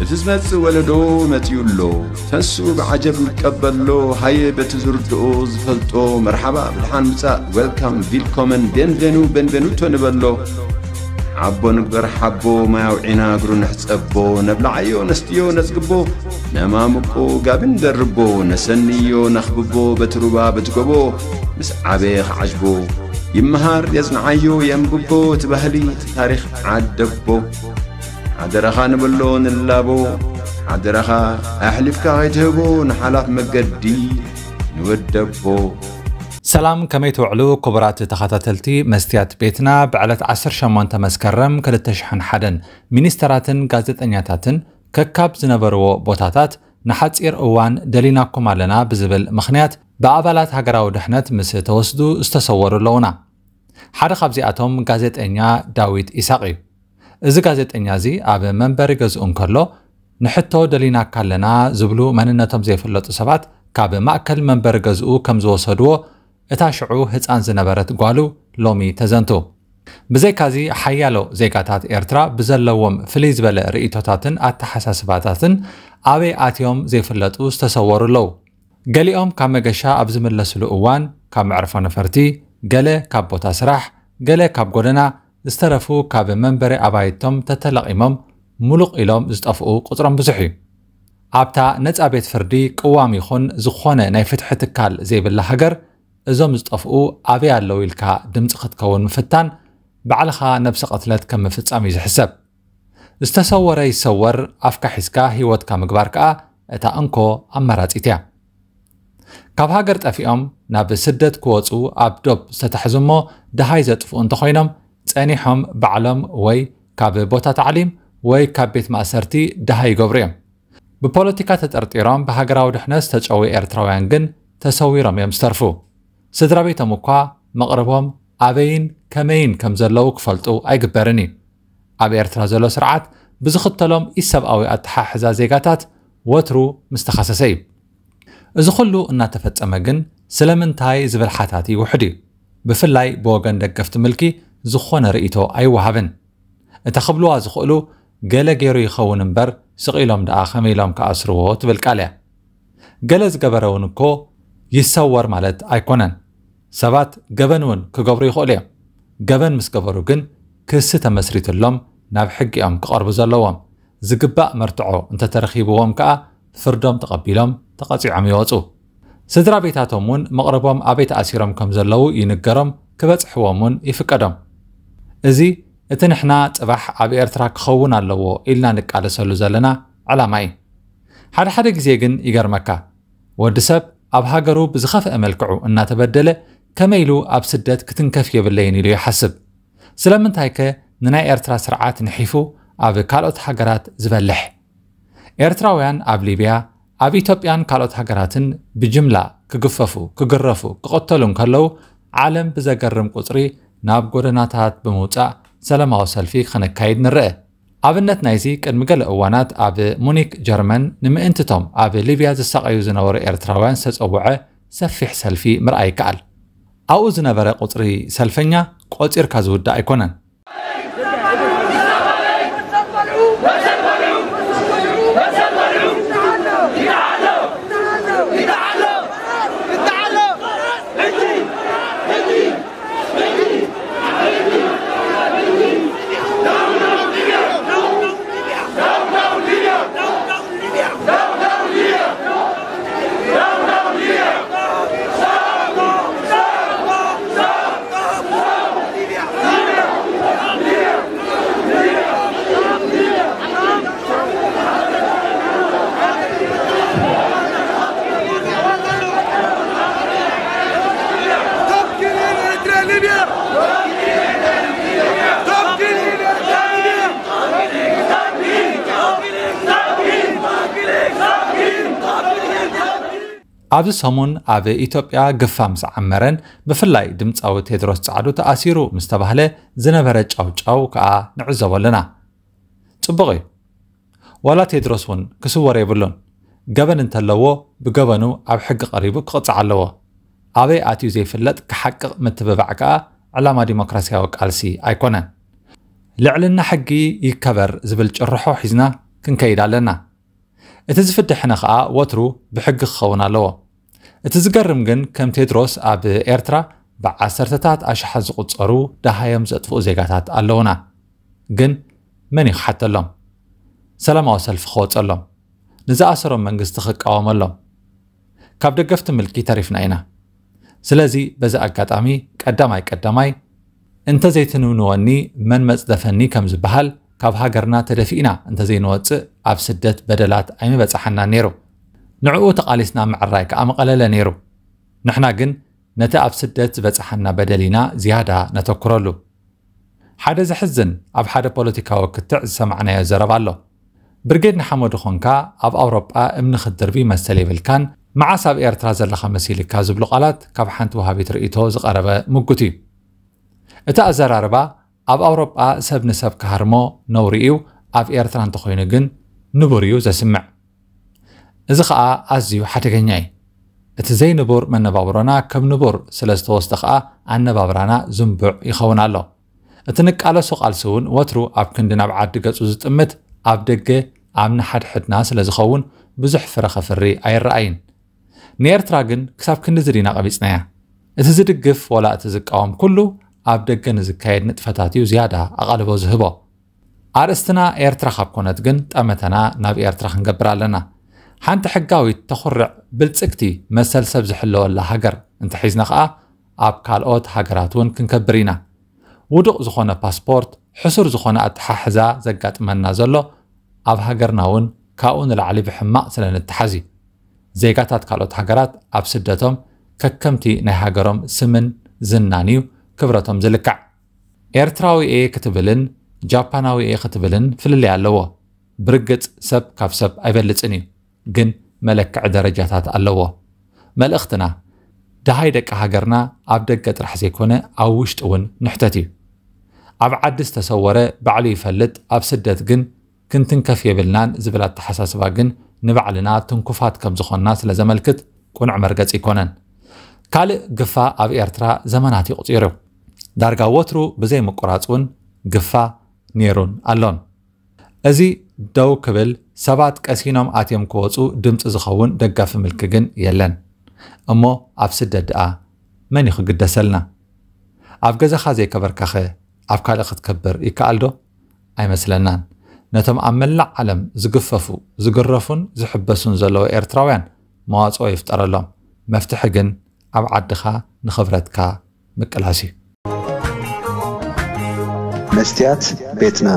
بتزمت ولدو متيولو تنسو بعجب مكبلو هاي بتزرد اوز فلتو مرحبا بالحان مساء ويلكم فيلكومن بين بينو بين بينو تنبلو عبو نقدر حبو ما وعينا قرو نحسبو نبلع عيو نستيو نسقبو نمامكو قابن دربو نسنيو نخببو بتروبا بتقبو مس عبيخ عجبو يمهار يزنعيو يمقبو تبهلي تاريخ عدبو ኣደረኻ ንብሎ ንላቦ ኣደረኻ ኣሕሊፍካ ኸይትህቦ ንሓላፍ መገዲ ንወደቦ ሰላም ከመይ ትውዕሉ ክቡራት ተኸታተልቲ መስትያት ቤትና ብዕለት 18 መስከረም 201 ሚኒስተራትን ጋዜጠኛታትን ከካብ ዝነበርዎ ቦታታት ንሓፂር እዋን ደሊናኩም ኣለና ብዝብል ምኽንያት ብኣባላት ሃገራዊ ድሕነት ምስ ተወስዱ ዝተሰወሩ ኣለውና ሓደ ካብዚኣቶም ጋዜጠኛ ዳዊት ኢሳቅ እዩ እዚ ጋዜጠኛ እዚ ኣብ መንበሪ ገዝኡ እንከሎ ንሕቶ ደሊናካ ኣለና ዝብሉ መንነቶም ዘይፈለጡ ሰባት ካብ ማእከል መንበሪ ገዝኡ ከም ዝወሰድዎ እታ ሽዑ ህፃን ዝነበረት ጓሉ ሎሚ ተዘንቱ ብዘይካዚ ሓያሎ ዜጋታት ኤርትራ ብዘለዎም ፍልይ ዝበለ ርእቶታትን ኣተሓሳስባታትን ኣበይ ኣትዮም ዘይፍለጡ ዝተሰወሩ ኣለው ገሊኦም ካብ መገሻ ኣብ ዝምለስሉ እዋን ካብ መዕርፎ ነፈርቲ ገለ ካብ ቦታ ስራሕ ገለ ካብ ጎደና ዝስተረፉ ካብ መንበሪ ኣባይቶም ተተለቒሞም ሙሉቕ ኢሎም ዝጠፍኡ ቁፅሮም ብዙሕ እዩ ኣብታ ነፃ ቤት ፍርዲ ቅዋም ይኹን ዝኾነ ናይ ፍትሒ ትካል ዘይብላ ሃገር እዞም ዝጠፍኡ ኣበይ ኣለዉ ኢልካ ድምፂ ክትከውን ምፍታን ባዕልኻ ነብሲ ቀትለት ከም ምፍጻም እዩ ዝሕሰብ ዝተሰወረ ይሰወር ኣፍካ ሒዝካ ህይወትካ ምግባር ከዓ እታ እንኮ ኣመራፂት እያ ካብ ሃገር ጠፊኦም ናብ ስደት ክወፁ ኣብ ዶብ ዝተታሕዙ እሞ ድሃይ ዘጥፍኡ እንተኮይኖም ፀኒሖም ባዕሎም ወይ ካብ ቦታ ተዓሊም ወይ ካብ ቤት ማእሰርቲ ድሃ ይገብሩ እዮም ብፖለቲካ ተጠርጢሮም ብሃገራዊ ድሕነት ዝተጨውዩ ኤርትራውያን ግን ተሰዊሮም እዮም ዝተርፉ ስድራ ቤቶም እኳ መቕረቦም ኣበይን ከመይን ከም ዘለዉ ክፈልጡ ኣይግበርን እዩ ኣብ ኤርትራ ዘሎ ስርዓት ብዝኽተሎም ኢሰብኣዊ ኣተሓሕዛ ዜጋታት ወትሩ ምስ ተኸሰሰ እዩ እዚ ኩሉ እናተፈጸመ ግን ስለምንታይ ዝብል ሓታት ይውሕድ እዩ ብፍላይ ብወገን ደገፍቲ ምልኪ ዝኾነ ርእቶ ኣይወሃብን እታ ክብልዋ ዝኽእሉ ገለ ገይሩ ይኸውን እምበር ስቕ ኢሎም ደኣ ከመይ ኢሎም ክኣስርዎ ትብል ቃል እያ ገለ ዝገበረ እውን እኮ ይሰወር ማለት ኣይኮነን ሰባት ገበን እውን ክገብሩ ይኽእሉ እዮም ገበን ምስ ገበሩ ግን ክሲ ተመስሪትሎም ናብ ሕጊ እዮም ክቐርቡ ዘለዎም ዝግባእ መርትዖ እንተተረኺብዎም ከዓ ፍርዶም ተቐቢሎም ተቐፂዖም ይወፁ ስድራ ቤታቶም እውን መቕረቦም ኣበይ ተኣሲሮም ከም ዘለዉ ይንገሮም ክበፅሕዎም እውን ይፍቀዶም እዚ እቲ ንሕና ጥባሕ ኣብ ኤርትራ ክኸውን ኣለዎ ኢልና ንቃለሰሉ ዘለና ዕላማ እዩ ሓደ ሓደ ግዜ ግን ይገርመካ ወዲ ሰብ ኣብ ሃገሩ ብዝኸፍአ መልክዑ እናተበደለ ከመይ ኢሉ ኣብ ስደት ክትንከፍ የብለይን ኢሉ ይሓስብ ስለምንታይ ከ ንናይ ኤርትራ ስርዓት ንሒፉ ኣብ ካልኦት ሃገራት ዝበልሕ ኤርትራውያን ኣብ ሊብያ ኣብ ኢትዮጵያን ካልኦት ሃገራትን ብጅምላ ክግፈፉ ክግረፉ ክቐተሉ እንከለዉ ዓለም ብዘገርም ቁፅሪ ናብ ጎደናታት ብምውፃእ ሰላማዊ ሰልፊ ክነካይድ ንርአ ኣብነት ናይዚ ቅድሚ ገለ እዋናት ኣብ ሙኒክ ጀርመን ንምእንቲ ኣብ ሊብያ ዝሳቀዩ ዝነበሩ ኤርትራውያን ዝተፀውዐ ሰፊሕ ሰልፊ ምርኣይ ይከኣል ኣብኡ ዝነበረ ቁፅሪ ሰልፈኛ ቆፂርካ ዝውዳእ ኣይኮነን ኣብዚ ሰሙን ኣብ ኢትዮጵያ ግፋም ዝዓመረን ብፍላይ ድምፃዊ ቴድሮስ ፃዕዱ ተኣሲሩ ምስ ተባህለ ዝነበረ ጫውጫው ከዓ ንዕዘቦ ኣለና ጽቡቕ እዩ ዋላ ቴድሮስ እውን ክስወር የብሉን ገበን እንተለዎ ብገበኑ ኣብ ሕጊ ቀሪቡ ክቕፅዕ ኣለዎ ኣበይ ኣትዩ ዘይፍለጥ ክሓቅቕ ምትብባዕ ከዓ ዕላማ ዲሞክራስያዊ ቃልሲ ኣይኮነን ልዕልና ሕጊ ይከበር ዝብል ጭርሖ ሒዝና ክንከይድ ኣለና እቲ ዝፍድሕነ ከዓ ወትሩ ብሕጊ ክኸውን ኣለዎ እቲ ዝገርም ግን ከም ቴድሮስ ኣብ ኤርትራ ብዓሰርተታት ኣሽሓ ዝቑፀሩ ዳሃዮም ዘጥፍኡ ዜጋታት ኣለውና ግን መን ይክሓተሎም ሰላማዊ ሰልፊ ክወፀሎም ንዝኣሰሮም መንግስቲ ክቃወመሎም ካብ ደገፍቲ ምልኪ ተሪፍና ኢና ስለዚ በዚ ኣጋጣሚ ቀዳማይ ቀዳማይ እንተዘይትንውንወኒ መን መፅደፈኒ ከም ዝበሃል ካብ ሃገርና ተደፊኢና እንተዘይንወፅእ ኣብ ስደት በደላት ኣይምበፅሓና ነይሩ ንዕኡ ተቓሊስና ምዕራይ ከዓ መቐለለ ነይሩ ንሕና ግን ነቲ ኣብ ስደት ዝበፅሓና በደል ኢና ዝያዳ ነተኩረሉ ሓደ ዘሕዝን ኣብ ሓደ ፖለቲካዊ ክትዕ ዝሰማዕናዮ ዘረባ ኣሎ ብርጌድ ንሓመዱ ኾንካ ኣብ ኣውሮጳ እምኒ ክትድርቢ መሰል የብልካን መዓስ ኣብ ኤርትራ ዘለኻ መሲልካ ዝብሉ ቓላት ካብ ሓንቲ ወሃቢት ርእቶ ዝቐረበ ምጉት እዩ እቲ ኣዘራርባ ኣብ ኣውሮጳ ሰብ ንሰብ ክሃርሞ ነውሪ እዩ ኣብ ኤርትራ እንተኾይኑ ግን ንቡር እዩ ዘስምዕ እዚ ከዓ ኣዝዩ ሓደገኛ እዩ እቲ ዘይንቡር መነባብሮና ከም ንቡር ስለ ዝተወስተ ከዓ ኣነባብራና ዝንቡዕ ይኸውን ኣሎ እቲ ንቃለሱ ቓልሲ እውን ወትሩ ኣብ ክንዲ ናብ ዓዲ ገጹ ዝጥምት ኣብ ደገ ኣብ ንሓድሕድና ስለ ዝኸውን ብዙሕ ፍረ ኸፍሪ ኣይረኣይን ንኤርትራ ግን ክሳብ ክንዲ ዝዲና ቀቢጽናያ እቲ ዝድግፍ ወላ እቲ ዝቃወም ኩሉ ኣብ ደገ ንዝካየድ ንጥፈታት እዩ ዝያዳ ኣቓልቦ ዝህቦ ኣርእስትና ኤርትራ ካብ ኮነት ግን ጠመተና ናብ ኤርትራ ክንገብር ኣለና ሓንቲ ሕጋዊት ተኹርዕ ብልፅግቲ መሰል ሰብ ዝሕለወላ ሃገር እንተሒዝና ከዓ ኣብ ካልኦት ሃገራት እውን ክንከብር ኢና ውዱቕ ዝኾነ ፓስፖርት ሕሱር ዝኾነ ኣተሓሕዛ ዘጋጥመና ዘሎ ኣብ ሃገርና እውን ካብኡ ንላዕሊ ብሕማቕ ስለ ንትሓዝ እዩ ዜጋታት ካልኦት ሃገራት ኣብ ስደቶም ከከምቲ ናይ ሃገሮም ስምን ዝናን እዩ ክብረቶም ዝልካዕ ኤርትራዊ እየ ክትብልን ጃፓናዊ እየ ክትብልን ፍልልይ ኣለዎ ብርግፅ ሰብ ካብ ሰብ ኣይበልፅን እዩ ግን መለክዕ ደረጃታት ኣለዎ መልእኽትና ድሃይ ደቂ ሃገርና ኣብ ደገ ጥራሕ ዘይኮነ ኣብ ውሽጢ እውን ንሕተት እዩ ኣብ ዓዲ ዝተሰወረ ባዕሉ ይፈልጥ ኣብ ስደት ግን ክንትንከፍ የብልናን ዝብል ኣተሓሳስባ ግን ንባዕልና ትንኩፋት ከም ዝኾንና ስለ ዘመልክት ቁኑዕ መርገፂ ይኮነን ካልእ ግፋ ኣብ ኤርትራ ዘመናት ይቕፂሩ ዳርጋ ወትሩ ብዘይምቆራፅ እውን ግፋ ነይሩን ኣሎን እዚ ደው ክብል ሰባት ቀሲኖም ኣትዮም ክወፁ ድምፂ ዝኸውን ደጋፊ ምልክ ግን የለን እሞ ኣብ ስደት ድኣ መን ይክግደሰልና ኣብ ገዛኻ ዘይከበርካኸ ኣብ ካልእ ክትከብር ይከኣል ዶ ኣይመስለናን ነቶም ኣብ መላዕ ዓለም ዝግፈፉ ዝግረፉን ዝሕበሱን ዘለዎ ኤርትራውያን መዋፅኦ ይፍጠረሎም መፍትሒ ግን ኣብ ዓድኻ ንኽብረትካ ምቅላስ እዩ መስትያት ቤትና